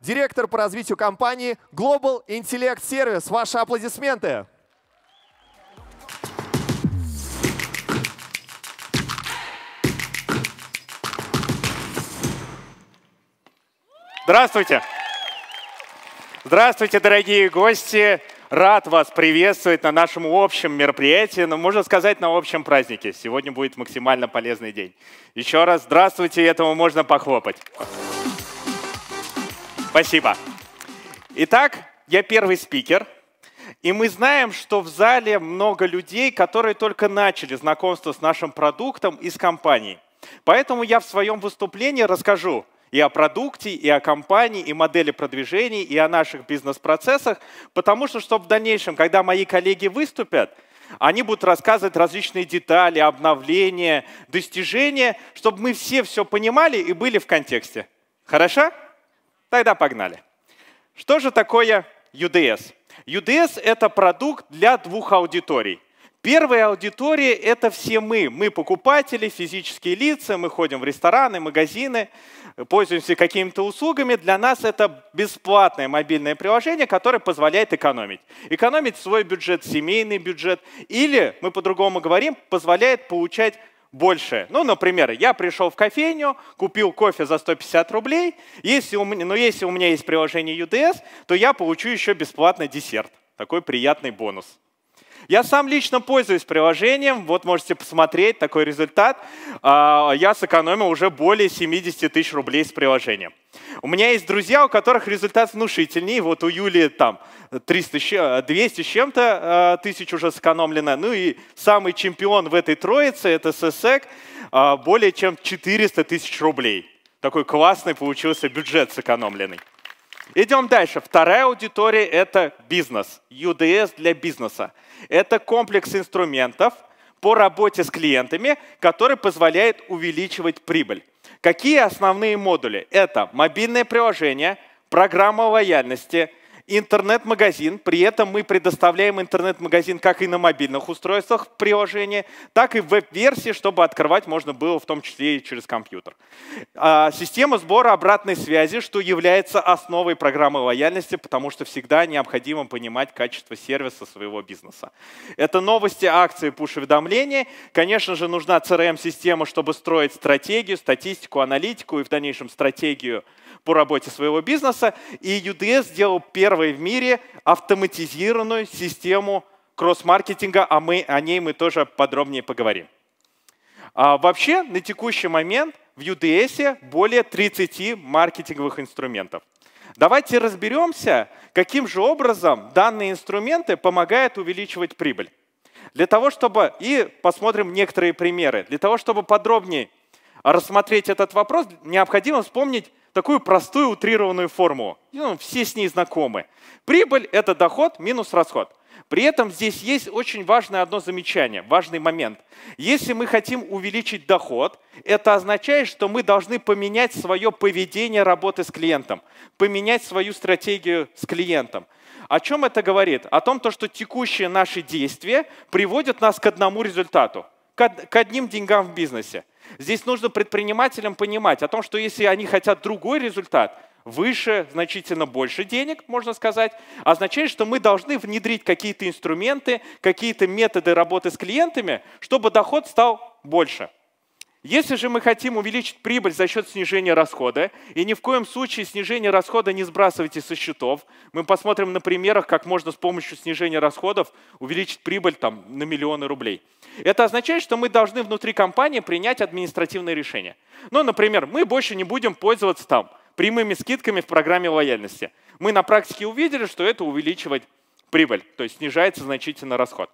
директор по развитию компании Global Intellect Service. Ваши аплодисменты. Здравствуйте! Здравствуйте, дорогие гости! Рад вас приветствовать на нашем общем мероприятии, но можно сказать на общем празднике. Сегодня будет максимально полезный день. Еще раз здравствуйте, этому можно похлопать. Спасибо. Итак, я первый спикер. И мы знаем, что в зале много людей, которые только начали знакомство с нашим продуктом и с компанией. Поэтому я в своем выступлении расскажу и о продукте, и о компании, и модели продвижений, и о наших бизнес-процессах, потому что, чтобы в дальнейшем, когда мои коллеги выступят, они будут рассказывать различные детали, обновления, достижения, чтобы мы все все понимали и были в контексте. Хорошо? Тогда погнали. Что же такое UDS? UDS — это продукт для двух аудиторий. Первая аудитория — это все мы. Мы покупатели, физические лица, мы ходим в рестораны, магазины, пользуемся какими-то услугами. Для нас это бесплатное мобильное приложение, которое позволяет экономить. Экономить свой бюджет, семейный бюджет. Или, мы по-другому говорим, позволяет получать больше. Ну, например, я пришел в кофейню, купил кофе за 150 рублей, если у меня, но если у меня есть приложение UDS, то я получу еще бесплатный десерт. Такой приятный бонус. Я сам лично пользуюсь приложением, вот можете посмотреть такой результат. А, я сэкономил уже более 70 тысяч рублей с приложением. У меня есть друзья, у которых результат внушительнее. Вот у Юли там 300, 200 э, с чем-то э, тысяч уже сэкономлено. Ну и самый чемпион в этой троице — это ССЭК, а, более чем 400 тысяч рублей. Такой классный получился бюджет сэкономленный. Идем дальше. Вторая аудитория – это бизнес. UDS для бизнеса. Это комплекс инструментов по работе с клиентами, который позволяет увеличивать прибыль. Какие основные модули? Это мобильное приложение, программа лояльности, интернет-магазин. При этом мы предоставляем интернет-магазин как и на мобильных устройствах приложения, так и в веб-версии, чтобы открывать можно было в том числе и через компьютер. А, система сбора обратной связи, что является основой программы лояльности, потому что всегда необходимо понимать качество сервиса своего бизнеса. Это новости, акции, пуш-уведомления. Конечно же, нужна CRM-система, чтобы строить стратегию, статистику, аналитику и в дальнейшем стратегию по работе своего бизнеса. И UDS сделал первый первой в мире автоматизированную систему кросс-маркетинга, а мы, о ней мы тоже подробнее поговорим. А вообще на текущий момент в UDS более 30 маркетинговых инструментов. Давайте разберемся, каким же образом данные инструменты помогают увеличивать прибыль. Для того, чтобы, и посмотрим некоторые примеры, для того, чтобы подробнее рассмотреть этот вопрос, необходимо вспомнить такую простую утрированную формулу. Ну, все с ней знакомы. Прибыль – это доход минус расход. При этом здесь есть очень важное одно замечание, важный момент. Если мы хотим увеличить доход, это означает, что мы должны поменять свое поведение работы с клиентом, поменять свою стратегию с клиентом. О чем это говорит? О том, что текущие наши действия приводят нас к одному результату – к одним деньгам в бизнесе. Здесь нужно предпринимателям понимать о том, что если они хотят другой результат, выше, значительно больше денег, можно сказать, означает, что мы должны внедрить какие-то инструменты, какие-то методы работы с клиентами, чтобы доход стал больше – если же мы хотим увеличить прибыль за счет снижения расхода, и ни в коем случае снижение расхода не сбрасывайте со счетов, мы посмотрим на примерах, как можно с помощью снижения расходов увеличить прибыль там, на миллионы рублей. Это означает, что мы должны внутри компании принять административное решение. Ну, например, мы больше не будем пользоваться там прямыми скидками в программе лояльности. Мы на практике увидели, что это увеличивает прибыль, то есть снижается значительно расход.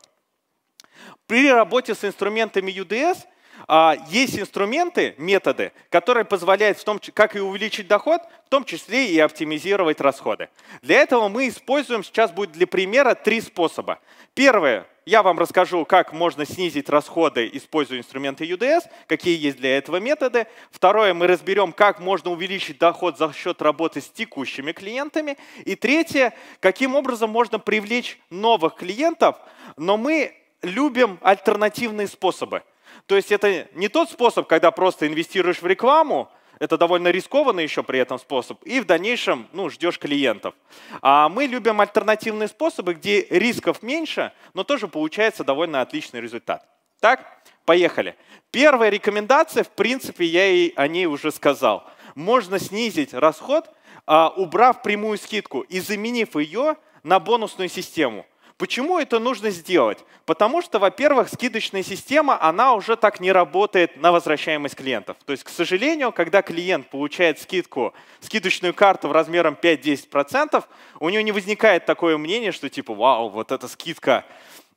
При работе с инструментами UDS – а, есть инструменты, методы, которые позволяют в том, как и увеличить доход, в том числе и оптимизировать расходы. Для этого мы используем, сейчас будет для примера, три способа. Первое, я вам расскажу, как можно снизить расходы, используя инструменты UDS, какие есть для этого методы. Второе, мы разберем, как можно увеличить доход за счет работы с текущими клиентами. И третье, каким образом можно привлечь новых клиентов, но мы любим альтернативные способы. То есть это не тот способ, когда просто инвестируешь в рекламу, это довольно рискованный еще при этом способ, и в дальнейшем ну, ждешь клиентов. А мы любим альтернативные способы, где рисков меньше, но тоже получается довольно отличный результат. Так, поехали. Первая рекомендация, в принципе, я и о ней уже сказал. Можно снизить расход, а, убрав прямую скидку и заменив ее на бонусную систему – Почему это нужно сделать? Потому что, во-первых, скидочная система, она уже так не работает на возвращаемость клиентов. То есть, к сожалению, когда клиент получает скидку, скидочную карту в размером 5-10%, у него не возникает такое мнение, что типа, вау, вот эта скидка,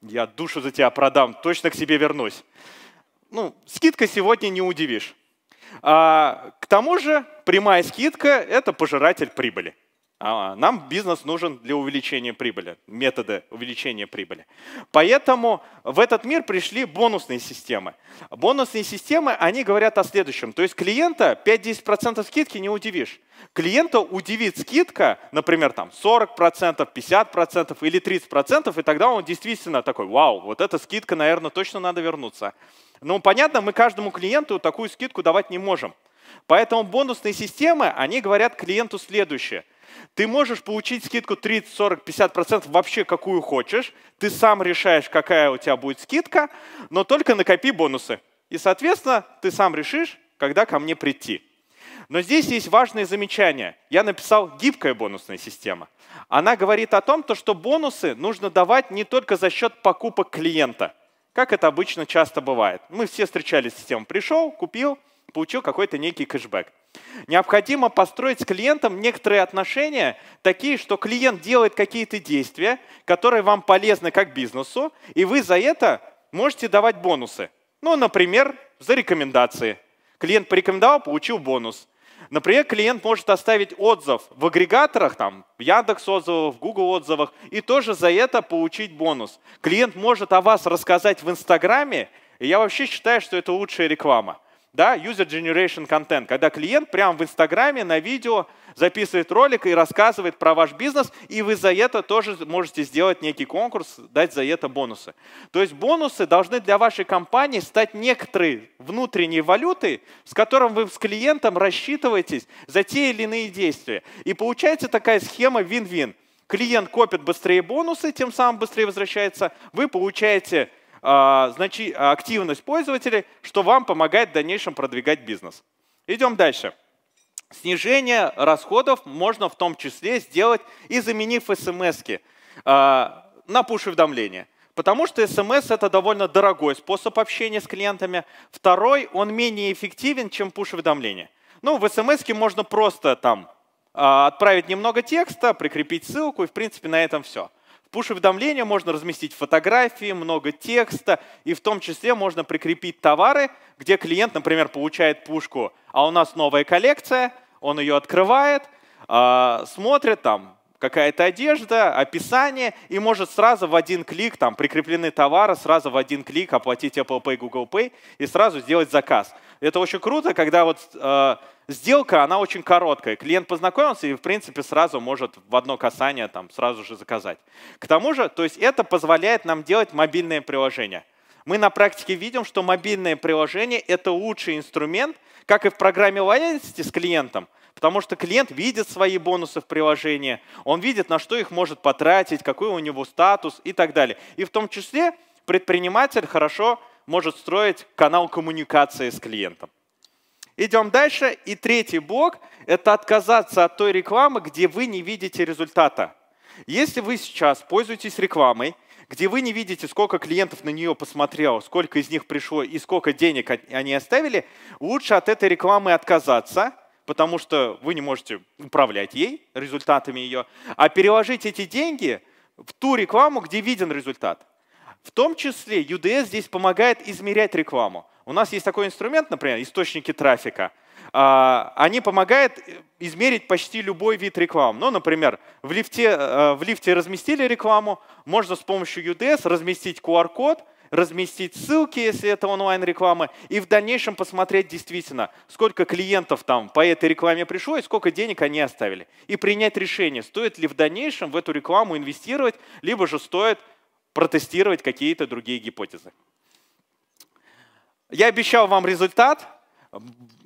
я душу за тебя продам, точно к себе вернусь. Ну, скидка сегодня не удивишь. А, к тому же прямая скидка – это пожиратель прибыли. А, нам бизнес нужен для увеличения прибыли, методы увеличения прибыли. Поэтому в этот мир пришли бонусные системы. Бонусные системы, они говорят о следующем. То есть клиента 5-10% скидки не удивишь. Клиента удивит скидка, например, там 40%, 50% или 30%, и тогда он действительно такой, вау, вот эта скидка, наверное, точно надо вернуться. Ну, понятно, мы каждому клиенту такую скидку давать не можем. Поэтому бонусные системы, они говорят клиенту следующее – ты можешь получить скидку 30, 40, 50 процентов вообще какую хочешь. Ты сам решаешь, какая у тебя будет скидка, но только накопи бонусы. И, соответственно, ты сам решишь, когда ко мне прийти. Но здесь есть важное замечание. Я написал гибкая бонусная система. Она говорит о том, то, что бонусы нужно давать не только за счет покупок клиента, как это обычно часто бывает. Мы все встречались с тем Пришел, купил, получил какой-то некий кэшбэк. Необходимо построить с клиентом некоторые отношения, такие, что клиент делает какие-то действия, которые вам полезны как бизнесу, и вы за это можете давать бонусы. Ну, например, за рекомендации. Клиент порекомендовал, получил бонус. Например, клиент может оставить отзыв в агрегаторах, там, в Яндекс отзывах, в Google отзывах, и тоже за это получить бонус. Клиент может о вас рассказать в Инстаграме, и я вообще считаю, что это лучшая реклама да, user generation content, когда клиент прямо в Инстаграме на видео записывает ролик и рассказывает про ваш бизнес, и вы за это тоже можете сделать некий конкурс, дать за это бонусы. То есть бонусы должны для вашей компании стать некоторой внутренней валютой, с которым вы с клиентом рассчитываетесь за те или иные действия. И получается такая схема win-win. Клиент копит быстрее бонусы, тем самым быстрее возвращается, вы получаете а, активность пользователей, что вам помогает в дальнейшем продвигать бизнес. Идем дальше. Снижение расходов можно в том числе сделать и заменив смс а, на пуш-уведомления. Потому что смс это довольно дорогой способ общения с клиентами. Второй, он менее эффективен, чем пуш-уведомление. Ну, в смс можно просто там а, отправить немного текста, прикрепить ссылку, и в принципе на этом все. В пуш-уведомления можно разместить фотографии, много текста, и в том числе можно прикрепить товары, где клиент, например, получает пушку, а у нас новая коллекция, он ее открывает, а, смотрит там какая-то одежда, описание, и может сразу в один клик, там прикреплены товары, сразу в один клик оплатить Apple Pay, Google Pay и сразу сделать заказ. Это очень круто, когда вот а, сделка, она очень короткая. Клиент познакомился и, в принципе, сразу может в одно касание там сразу же заказать. К тому же, то есть это позволяет нам делать мобильные приложения. Мы на практике видим, что мобильные приложения – это лучший инструмент, как и в программе лояльности с клиентом, потому что клиент видит свои бонусы в приложении, он видит, на что их может потратить, какой у него статус и так далее. И в том числе предприниматель хорошо может строить канал коммуникации с клиентом. Идем дальше. И третий блок – это отказаться от той рекламы, где вы не видите результата. Если вы сейчас пользуетесь рекламой, где вы не видите, сколько клиентов на нее посмотрело, сколько из них пришло и сколько денег они оставили, лучше от этой рекламы отказаться, потому что вы не можете управлять ей, результатами ее, а переложить эти деньги в ту рекламу, где виден результат. В том числе UDS здесь помогает измерять рекламу. У нас есть такой инструмент, например, источники трафика. А, они помогают измерить почти любой вид рекламы. Ну, например, в лифте, э, в лифте разместили рекламу, можно с помощью UDS разместить QR-код, разместить ссылки, если это онлайн-реклама, и в дальнейшем посмотреть действительно, сколько клиентов там по этой рекламе пришло и сколько денег они оставили. И принять решение, стоит ли в дальнейшем в эту рекламу инвестировать, либо же стоит протестировать какие-то другие гипотезы. Я обещал вам результат.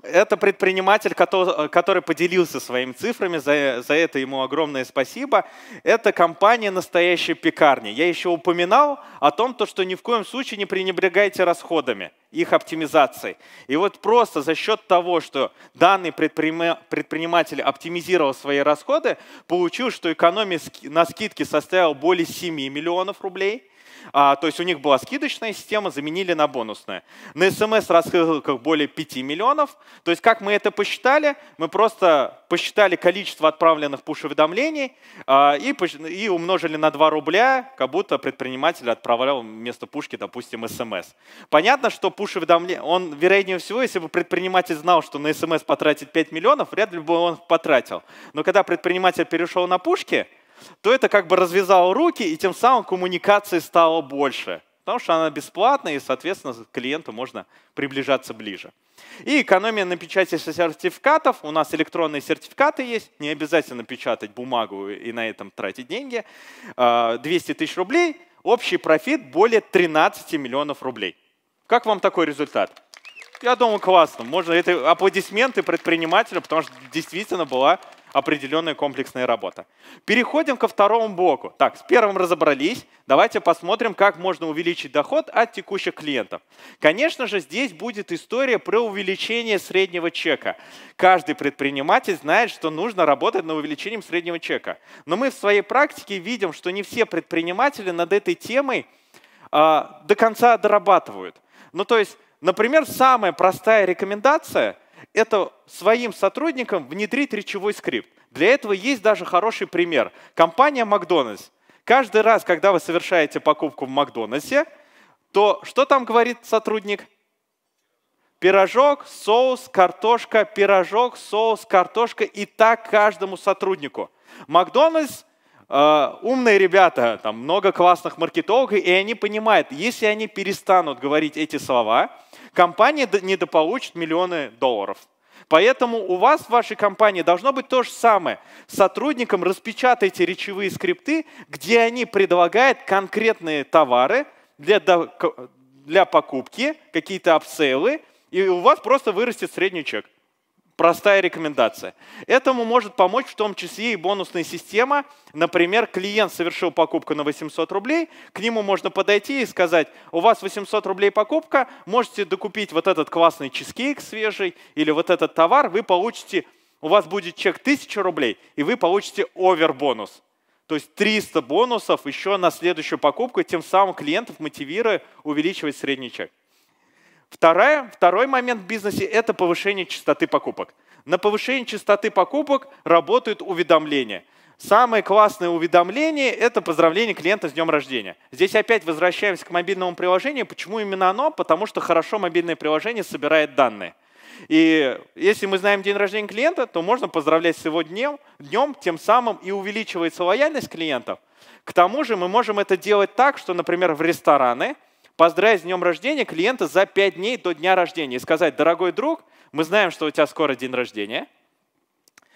Это предприниматель, который поделился своими цифрами, за, это ему огромное спасибо. Это компания «Настоящая пекарня». Я еще упоминал о том, то, что ни в коем случае не пренебрегайте расходами, их оптимизацией. И вот просто за счет того, что данный предприниматель оптимизировал свои расходы, получил, что экономия на скидки составила более 7 миллионов рублей – а, то есть у них была скидочная система, заменили на бонусную. На смс рассылках более 5 миллионов. То есть как мы это посчитали? Мы просто посчитали количество отправленных пуш-уведомлений а, и, и умножили на 2 рубля, как будто предприниматель отправлял вместо пушки, допустим, смс. Понятно, что пуш-уведомление, он, вероятнее всего, если бы предприниматель знал, что на смс потратить 5 миллионов, вряд ли бы он потратил. Но когда предприниматель перешел на пушки, то это как бы развязало руки, и тем самым коммуникации стало больше. Потому что она бесплатная, и, соответственно, клиенту можно приближаться ближе. И экономия на печати сертификатов. У нас электронные сертификаты есть. Не обязательно печатать бумагу и на этом тратить деньги. 200 а, тысяч рублей. Общий профит более 13 миллионов рублей. Как вам такой результат? Я думаю, классно. Можно это аплодисменты предпринимателю, потому что действительно была определенная комплексная работа. Переходим ко второму блоку. Так, с первым разобрались. Давайте посмотрим, как можно увеличить доход от текущих клиентов. Конечно же, здесь будет история про увеличение среднего чека. Каждый предприниматель знает, что нужно работать над увеличением среднего чека. Но мы в своей практике видим, что не все предприниматели над этой темой э, до конца дорабатывают. Ну то есть, например, самая простая рекомендация это своим сотрудникам внедрить речевой скрипт. Для этого есть даже хороший пример. Компания Макдональдс. Каждый раз, когда вы совершаете покупку в Макдональдсе, то что там говорит сотрудник? Пирожок, соус, картошка, пирожок, соус, картошка и так каждому сотруднику. Макдональдс э, умные ребята, там много классных маркетологов, и они понимают, если они перестанут говорить эти слова, компания недополучит миллионы долларов. Поэтому у вас в вашей компании должно быть то же самое. Сотрудникам распечатайте речевые скрипты, где они предлагают конкретные товары для, для покупки, какие-то апсейлы, и у вас просто вырастет средний чек простая рекомендация. Этому может помочь в том числе и бонусная система. Например, клиент совершил покупку на 800 рублей, к нему можно подойти и сказать, у вас 800 рублей покупка, можете докупить вот этот классный чизкейк свежий или вот этот товар, вы получите, у вас будет чек 1000 рублей, и вы получите овер-бонус. То есть 300 бонусов еще на следующую покупку, тем самым клиентов мотивируя увеличивать средний чек. Вторая, второй момент в бизнесе – это повышение частоты покупок. На повышение частоты покупок работают уведомления. Самое классное уведомление – это поздравление клиента с днем рождения. Здесь опять возвращаемся к мобильному приложению. Почему именно оно? Потому что хорошо мобильное приложение собирает данные. И если мы знаем день рождения клиента, то можно поздравлять с его днем, днем тем самым и увеличивается лояльность клиентов. К тому же мы можем это делать так, что, например, в рестораны – поздравить с днем рождения клиента за 5 дней до дня рождения и сказать, дорогой друг, мы знаем, что у тебя скоро день рождения,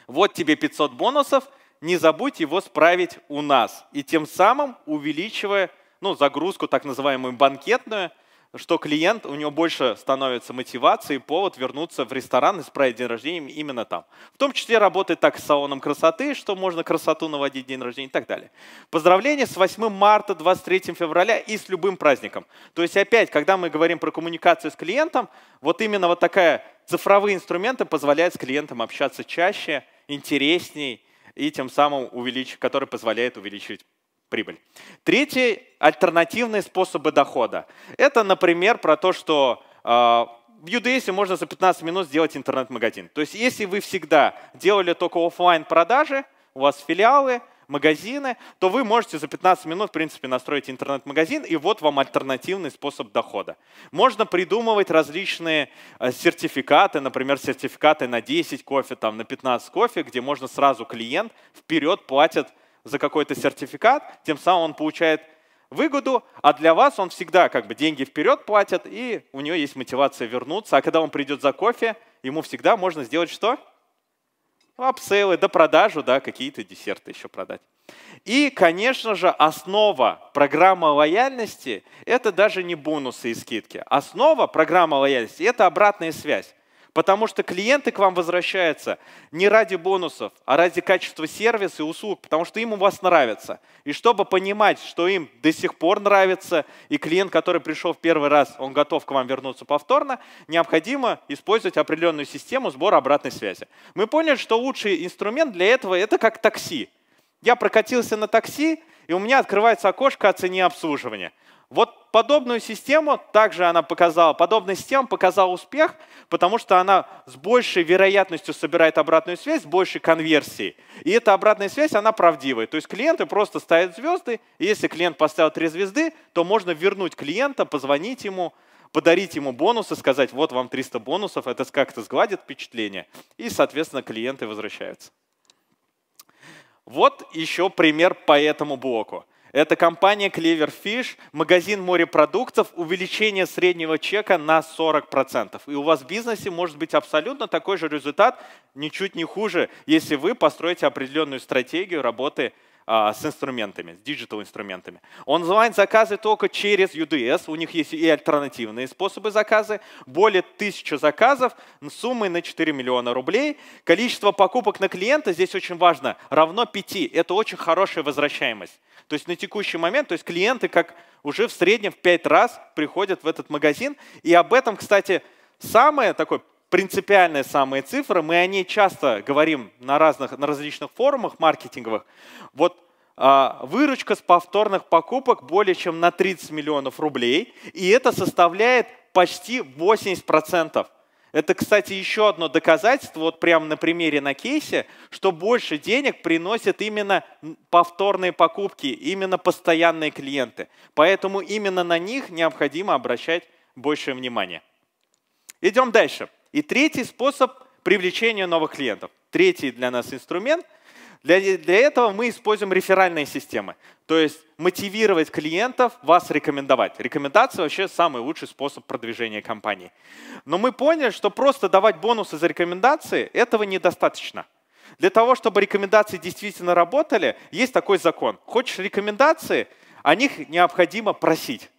вот тебе 500 бонусов, не забудь его справить у нас. И тем самым увеличивая ну, загрузку, так называемую банкетную – что клиент, у него больше становится мотивации, повод вернуться в ресторан и справить день рождения именно там. В том числе работает так с салоном красоты, что можно красоту наводить день рождения и так далее. Поздравления с 8 марта, 23 февраля и с любым праздником. То есть опять, когда мы говорим про коммуникацию с клиентом, вот именно вот такая цифровые инструменты позволяют с клиентом общаться чаще, интересней и тем самым увеличить, который позволяет увеличить прибыль. Третий – альтернативные способы дохода. Это, например, про то, что а, в UDS можно за 15 минут сделать интернет-магазин. То есть если вы всегда делали только офлайн продажи у вас филиалы, магазины, то вы можете за 15 минут, в принципе, настроить интернет-магазин, и вот вам альтернативный способ дохода. Можно придумывать различные э, сертификаты, например, сертификаты на 10 кофе, там, на 15 кофе, где можно сразу клиент вперед платит за какой-то сертификат, тем самым он получает выгоду, а для вас он всегда как бы деньги вперед платит, и у него есть мотивация вернуться. А когда он придет за кофе, ему всегда можно сделать что? Ну, Апсейлы, до продажу, да, какие-то десерты еще продать. И, конечно же, основа программы лояльности – это даже не бонусы и скидки. Основа программы лояльности – это обратная связь. Потому что клиенты к вам возвращаются не ради бонусов, а ради качества сервиса и услуг, потому что им у вас нравится. И чтобы понимать, что им до сих пор нравится, и клиент, который пришел в первый раз, он готов к вам вернуться повторно, необходимо использовать определенную систему сбора обратной связи. Мы поняли, что лучший инструмент для этого – это как такси. Я прокатился на такси, и у меня открывается окошко о цене обслуживания. Вот подобную систему, также она показала, подобная система показала успех, потому что она с большей вероятностью собирает обратную связь, с большей конверсией. И эта обратная связь, она правдивая. То есть клиенты просто ставят звезды, и если клиент поставил три звезды, то можно вернуть клиента, позвонить ему, подарить ему бонусы, сказать, вот вам 300 бонусов, это как-то сгладит впечатление. И, соответственно, клиенты возвращаются. Вот еще пример по этому блоку. Это компания Cleverfish, магазин морепродуктов, увеличение среднего чека на 40%. И у вас в бизнесе может быть абсолютно такой же результат, ничуть не хуже, если вы построите определенную стратегию работы а, с инструментами, с digital инструментами. Онлайн заказы только через UDS, у них есть и альтернативные способы заказа. Более тысячи заказов суммой на 4 миллиона рублей. Количество покупок на клиента здесь очень важно, равно 5. Это очень хорошая возвращаемость. То есть на текущий момент, то есть клиенты как уже в среднем в 5 раз приходят в этот магазин. И об этом, кстати, самое такое принципиальные самые цифры, мы о ней часто говорим на, разных, на различных форумах маркетинговых. Вот а, выручка с повторных покупок более чем на 30 миллионов рублей, и это составляет почти 80%. Это, кстати, еще одно доказательство, вот прямо на примере на кейсе, что больше денег приносят именно повторные покупки, именно постоянные клиенты. Поэтому именно на них необходимо обращать большее внимание. Идем дальше. И третий способ привлечения новых клиентов. Третий для нас инструмент. Для, для этого мы используем реферальные системы. То есть мотивировать клиентов вас рекомендовать. Рекомендация вообще самый лучший способ продвижения компании. Но мы поняли, что просто давать бонусы за рекомендации, этого недостаточно. Для того, чтобы рекомендации действительно работали, есть такой закон. Хочешь рекомендации, о них необходимо просить.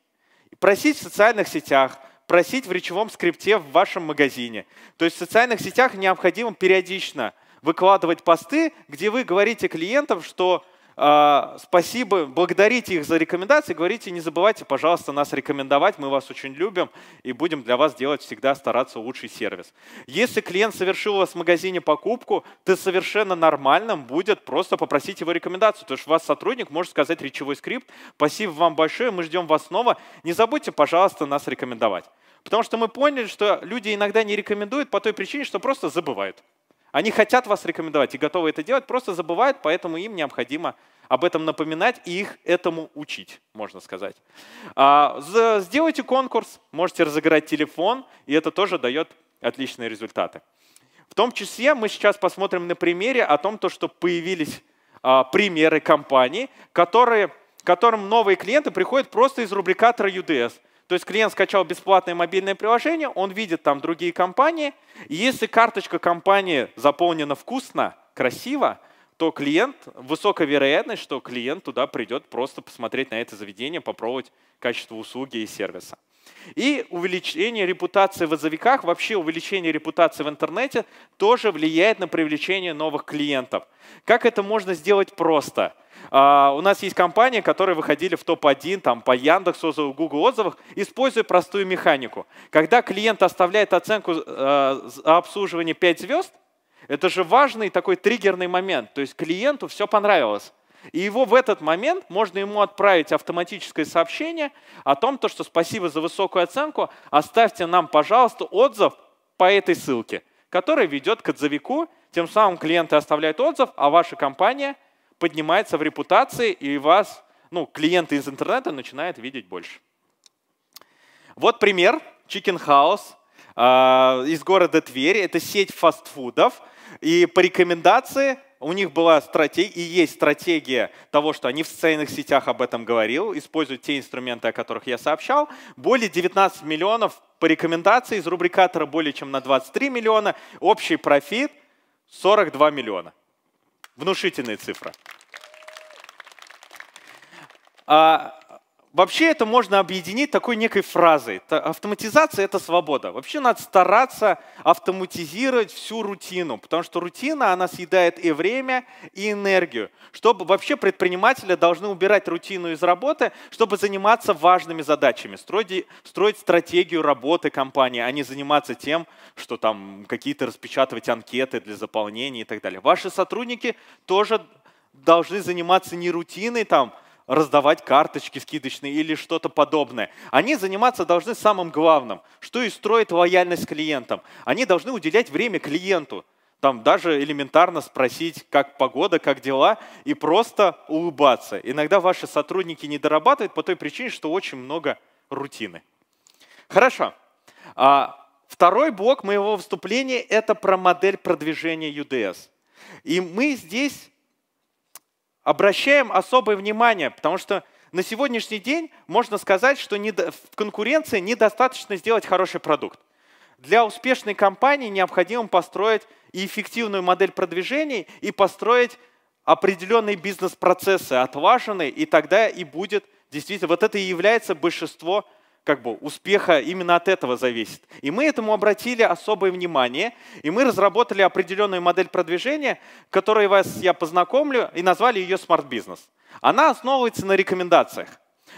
Просить в социальных сетях, просить в речевом скрипте в вашем магазине. То есть в социальных сетях необходимо периодично выкладывать посты, где вы говорите клиентам, что а, спасибо, благодарите их за рекомендации, говорите, не забывайте, пожалуйста, нас рекомендовать, мы вас очень любим и будем для вас делать всегда стараться лучший сервис. Если клиент совершил у вас в магазине покупку, то совершенно нормальным будет просто попросить его рекомендацию, потому что у вас сотрудник может сказать речевой скрипт, спасибо вам большое, мы ждем вас снова, не забудьте, пожалуйста, нас рекомендовать. Потому что мы поняли, что люди иногда не рекомендуют по той причине, что просто забывают. Они хотят вас рекомендовать и готовы это делать, просто забывают, поэтому им необходимо об этом напоминать и их этому учить, можно сказать. А, сделайте конкурс, можете разыграть телефон, и это тоже дает отличные результаты. В том числе мы сейчас посмотрим на примере о том, то, что появились а, примеры компаний, которые, которым новые клиенты приходят просто из рубрикатора UDS. То есть клиент скачал бесплатное мобильное приложение, он видит там другие компании. И если карточка компании заполнена вкусно, красиво, то клиент, высокая вероятность, что клиент туда придет просто посмотреть на это заведение, попробовать качество услуги и сервиса. И увеличение репутации в отзывиках, вообще увеличение репутации в интернете тоже влияет на привлечение новых клиентов. Как это можно сделать просто? А, у нас есть компании, которые выходили в топ-1 там, по Яндексу, Google отзывах, используя простую механику. Когда клиент оставляет оценку э, за 5 звезд, это же важный такой триггерный момент. То есть клиенту все понравилось. И его в этот момент можно ему отправить автоматическое сообщение о том, то, что спасибо за высокую оценку, оставьте нам, пожалуйста, отзыв по этой ссылке, которая ведет к отзывику, тем самым клиенты оставляют отзыв, а ваша компания – поднимается в репутации, и вас ну, клиенты из интернета начинают видеть больше. Вот пример. Chicken House э, из города Тверь. Это сеть фастфудов. И по рекомендации у них была стратегия, и есть стратегия того, что они в социальных сетях об этом говорил, используют те инструменты, о которых я сообщал. Более 19 миллионов по рекомендации из рубрикатора более чем на 23 миллиона. Общий профит 42 миллиона. Внушительная цифра. А Вообще это можно объединить такой некой фразой. Автоматизация – это свобода. Вообще надо стараться автоматизировать всю рутину, потому что рутина, она съедает и время, и энергию. Чтобы вообще предприниматели должны убирать рутину из работы, чтобы заниматься важными задачами, строить, строить стратегию работы компании, а не заниматься тем, что там какие-то распечатывать анкеты для заполнения и так далее. Ваши сотрудники тоже должны заниматься не рутиной там, раздавать карточки скидочные или что-то подобное. Они заниматься должны самым главным, что и строит лояльность клиентам. Они должны уделять время клиенту, там даже элементарно спросить, как погода, как дела, и просто улыбаться. Иногда ваши сотрудники не дорабатывают по той причине, что очень много рутины. Хорошо. А, второй блок моего выступления – это про модель продвижения UDS. И мы здесь обращаем особое внимание, потому что на сегодняшний день можно сказать, что в конкуренции недостаточно сделать хороший продукт. Для успешной компании необходимо построить и эффективную модель продвижений, и построить определенные бизнес-процессы, отваженные, и тогда и будет действительно, вот это и является большинство как бы успеха именно от этого зависит. И мы этому обратили особое внимание, и мы разработали определенную модель продвижения, которой вас я познакомлю, и назвали ее Smart Business. Она основывается на рекомендациях.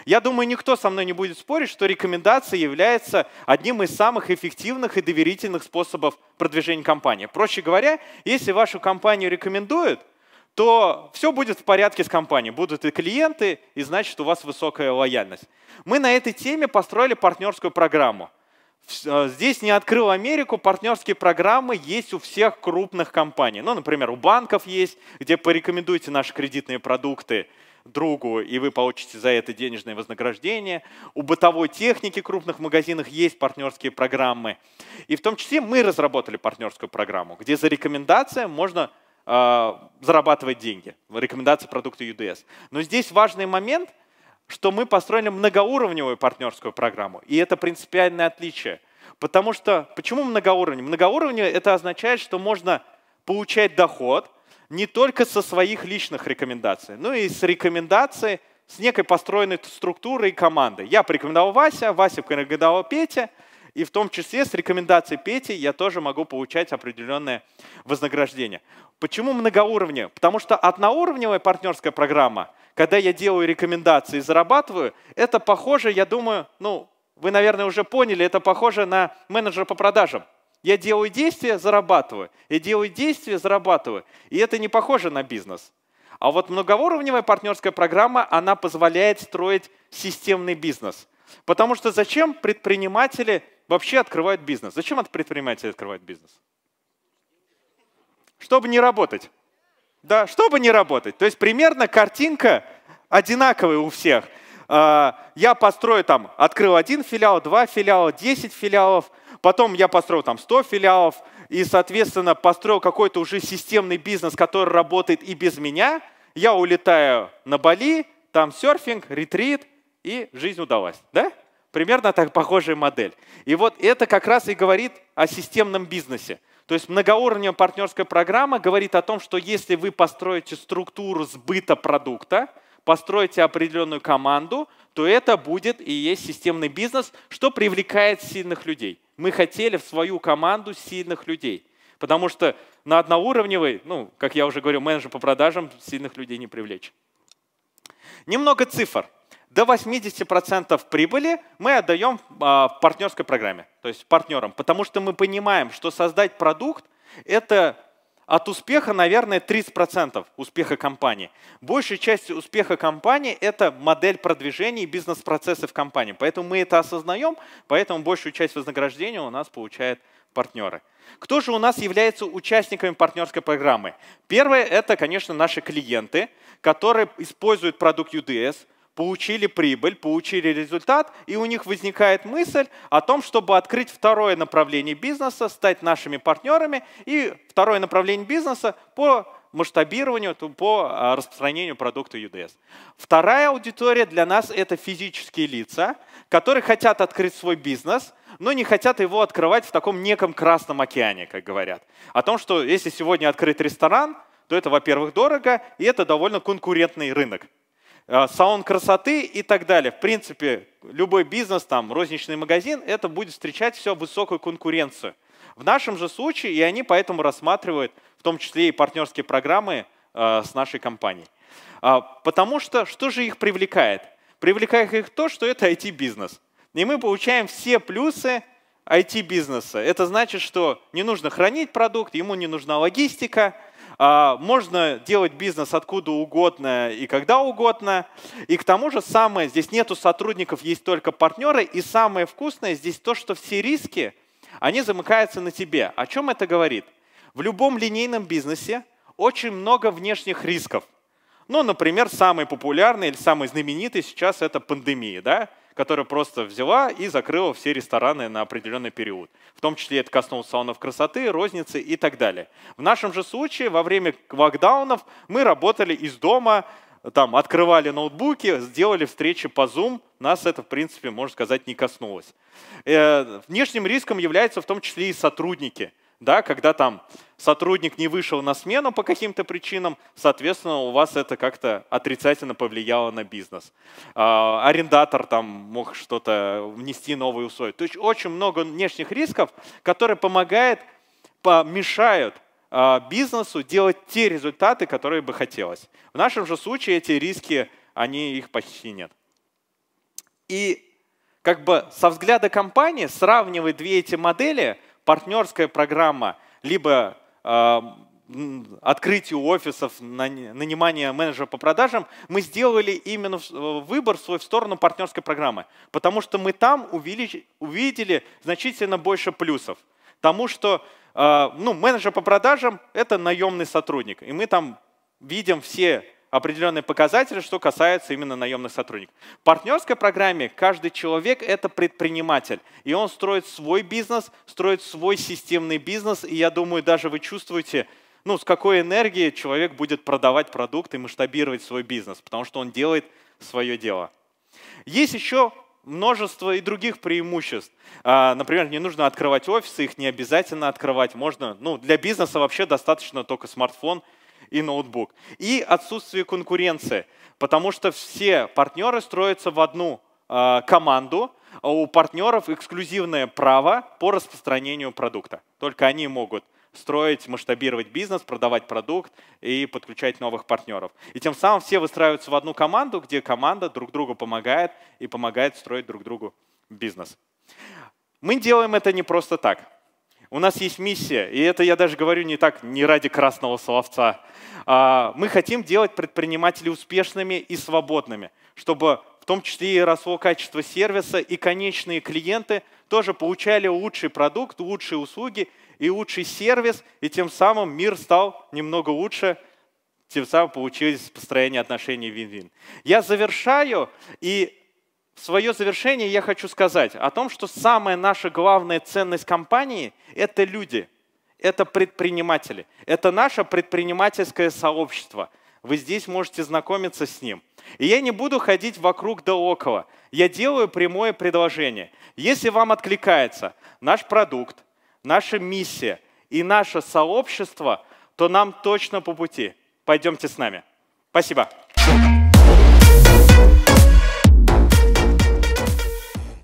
Я думаю, никто со мной не будет спорить, что рекомендация является одним из самых эффективных и доверительных способов продвижения компании. Проще говоря, если вашу компанию рекомендуют, то все будет в порядке с компанией. Будут и клиенты, и значит у вас высокая лояльность. Мы на этой теме построили партнерскую программу. Э, здесь не открыл Америку, партнерские программы есть у всех крупных компаний. Ну, например, у банков есть, где порекомендуйте наши кредитные продукты другу, и вы получите за это денежное вознаграждение. У бытовой техники крупных магазинах есть партнерские программы. И в том числе мы разработали партнерскую программу, где за рекомендация можно а, зарабатывать деньги. Рекомендация продукта UDS. Но здесь важный момент, что мы построили многоуровневую партнерскую программу. И это принципиальное отличие. Потому что, почему многоуровневый? Многоуровневый это означает, что можно получать доход не только со своих личных рекомендаций, но и с рекомендаций с некой построенной структурой команды. Я порекомендовал Вася, Вася порекомендовал Петя, и в том числе с рекомендацией Пети я тоже могу получать определенное вознаграждение. Почему многоуровневая? Потому что одноуровневая партнерская программа, когда я делаю рекомендации и зарабатываю, это похоже, я думаю, ну, вы, наверное, уже поняли, это похоже на менеджера по продажам. Я делаю действия, зарабатываю. Я делаю действия, зарабатываю. И это не похоже на бизнес. А вот многоуровневая партнерская программа, она позволяет строить системный бизнес. Потому что зачем предприниматели вообще открывают бизнес. Зачем от предпринимателей открывать бизнес? Чтобы не работать. Да, чтобы не работать. То есть примерно картинка одинаковая у всех. А, я построю там, открыл один филиал, два филиала, 10 филиалов, потом я построил там 100 филиалов, и, соответственно, построил какой-то уже системный бизнес, который работает и без меня. Я улетаю на Бали, там серфинг, ретрит, и жизнь удалась. Да? Примерно так похожая модель. И вот это как раз и говорит о системном бизнесе. То есть многоуровневая партнерская программа говорит о том, что если вы построите структуру сбыта продукта, построите определенную команду, то это будет и есть системный бизнес, что привлекает сильных людей. Мы хотели в свою команду сильных людей. Потому что на одноуровневый, ну, как я уже говорил, менеджер по продажам сильных людей не привлечь. Немного цифр – до 80% прибыли мы отдаем а, в партнерской программе, то есть партнерам, потому что мы понимаем, что создать продукт – это от успеха, наверное, 30% успеха компании. Большая часть успеха компании – это модель продвижения и бизнес-процессы в компании. Поэтому мы это осознаем, поэтому большую часть вознаграждения у нас получают партнеры. Кто же у нас является участниками партнерской программы? Первое – это, конечно, наши клиенты, которые используют продукт UDS – получили прибыль, получили результат, и у них возникает мысль о том, чтобы открыть второе направление бизнеса, стать нашими партнерами, и второе направление бизнеса по масштабированию, по а, распространению продукта UDS. Вторая аудитория для нас – это физические лица, которые хотят открыть свой бизнес, но не хотят его открывать в таком неком красном океане, как говорят. О том, что если сегодня открыть ресторан, то это, во-первых, дорого, и это довольно конкурентный рынок. Э, салон красоты и так далее. В принципе, любой бизнес, там, розничный магазин, это будет встречать все высокую конкуренцию. В нашем же случае, и они поэтому рассматривают в том числе и партнерские программы э, с нашей компанией. А, потому что что же их привлекает? Привлекает их то, что это IT-бизнес. И мы получаем все плюсы IT-бизнеса. Это значит, что не нужно хранить продукт, ему не нужна логистика, а, можно делать бизнес откуда угодно и когда угодно. И к тому же самое, здесь нету сотрудников, есть только партнеры. И самое вкусное здесь то, что все риски, они замыкаются на тебе. О чем это говорит? В любом линейном бизнесе очень много внешних рисков. Ну, например, самый популярный или самый знаменитый сейчас это пандемия, да? которая просто взяла и закрыла все рестораны на определенный период. В том числе это коснулось салонов красоты, розницы и так далее. В нашем же случае во время локдаунов мы работали из дома, там открывали ноутбуки, сделали встречи по Zoom, нас это, в принципе, можно сказать, не коснулось. Э, внешним риском являются в том числе и сотрудники, да, когда там сотрудник не вышел на смену по каким-то причинам, соответственно, у вас это как-то отрицательно повлияло на бизнес. А, арендатор там мог что-то внести новые условия. То есть очень много внешних рисков, которые помогают, помешают а, бизнесу делать те результаты, которые бы хотелось. В нашем же случае эти риски, они их почти нет. И как бы со взгляда компании сравнивать две эти модели, партнерская программа – либо а, открытию офисов, нанимание менеджера по продажам, мы сделали именно э, выбор свой в сторону партнерской программы, потому что мы там увидели значительно больше плюсов. Тому, что а, ну, менеджер по продажам – это наемный сотрудник, и мы там видим все определенные показатели, что касается именно наемных сотрудников. В партнерской программе каждый человек — это предприниматель, и он строит свой бизнес, строит свой системный бизнес, и я думаю, даже вы чувствуете, ну, с какой энергией человек будет продавать продукт и масштабировать свой бизнес, потому что он делает свое дело. Есть еще множество и других преимуществ. А, например, не нужно открывать офисы, их не обязательно открывать. Можно, ну, для бизнеса вообще достаточно только смартфон — и ноутбук. И отсутствие конкуренции, потому что все партнеры строятся в одну э, команду, а у партнеров эксклюзивное право по распространению продукта. Только они могут строить, масштабировать бизнес, продавать продукт и подключать новых партнеров. И тем самым все выстраиваются в одну команду, где команда друг другу помогает и помогает строить друг другу бизнес. Мы делаем это не просто так. У нас есть миссия, и это я даже говорю не так, не ради красного словца. А, мы хотим делать предпринимателей успешными и свободными, чтобы в том числе и росло качество сервиса, и конечные клиенты тоже получали лучший продукт, лучшие услуги и лучший сервис, и тем самым мир стал немного лучше, тем самым получилось построение отношений вин-вин. Я завершаю, и свое завершение я хочу сказать о том, что самая наша главная ценность компании – это люди, это предприниматели, это наше предпринимательское сообщество. Вы здесь можете знакомиться с ним. И я не буду ходить вокруг да около. Я делаю прямое предложение. Если вам откликается наш продукт, наша миссия и наше сообщество, то нам точно по пути. Пойдемте с нами. Спасибо.